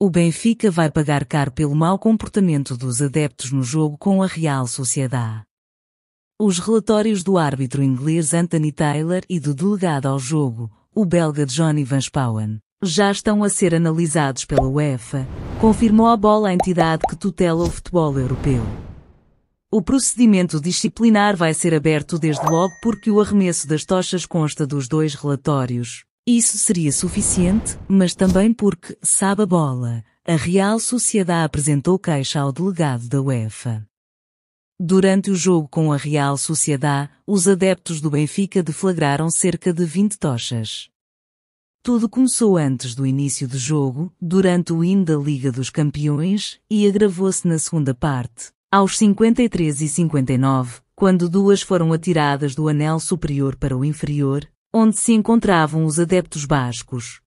O Benfica vai pagar caro pelo mau comportamento dos adeptos no jogo com a Real Sociedade. Os relatórios do árbitro inglês Anthony Taylor e do delegado ao jogo, o belga Johnny Van Spauen, já estão a ser analisados pela UEFA, confirmou a bola a entidade que tutela o futebol europeu. O procedimento disciplinar vai ser aberto desde logo porque o arremesso das tochas consta dos dois relatórios, isso seria suficiente, mas também porque, sabe a bola, a Real Sociedade apresentou queixa ao delegado da UEFA. Durante o jogo com a Real Sociedade, os adeptos do Benfica deflagraram cerca de 20 tochas. Tudo começou antes do início do jogo, durante o hino da Liga dos Campeões, e agravou-se na segunda parte, aos 53 e 59, quando duas foram atiradas do anel superior para o inferior, onde se encontravam os adeptos bascos.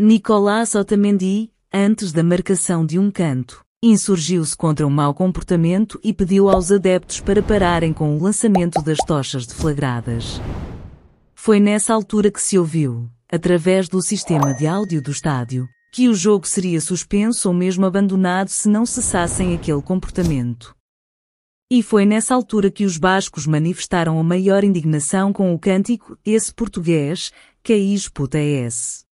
Nicolás Otamendi, antes da marcação de um canto, insurgiu-se contra o mau comportamento e pediu aos adeptos para pararem com o lançamento das tochas deflagradas. Foi nessa altura que se ouviu, através do sistema de áudio do estádio, que o jogo seria suspenso ou mesmo abandonado se não cessassem aquele comportamento. E foi nessa altura que os bascos manifestaram a maior indignação com o cântico Esse português, que puta é esse?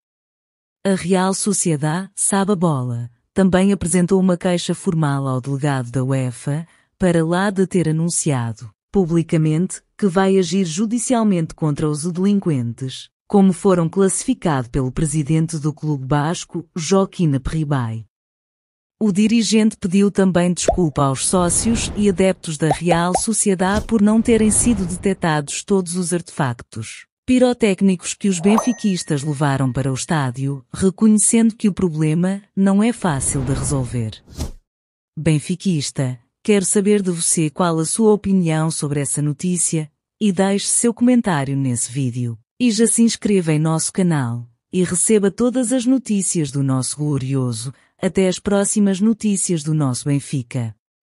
A Real Sociedade, Saba bola, também apresentou uma queixa formal ao delegado da UEFA, para lá de ter anunciado, publicamente, que vai agir judicialmente contra os delinquentes, como foram classificado pelo presidente do Clube Basco, Joaquim Perribay. O dirigente pediu também desculpa aos sócios e adeptos da Real Sociedade por não terem sido detetados todos os artefactos pirotécnicos que os benfiquistas levaram para o estádio, reconhecendo que o problema não é fácil de resolver. Benfiquista, quero saber de você qual a sua opinião sobre essa notícia e deixe seu comentário nesse vídeo. E já se inscreva em nosso canal e receba todas as notícias do nosso glorioso até as próximas notícias do nosso Benfica.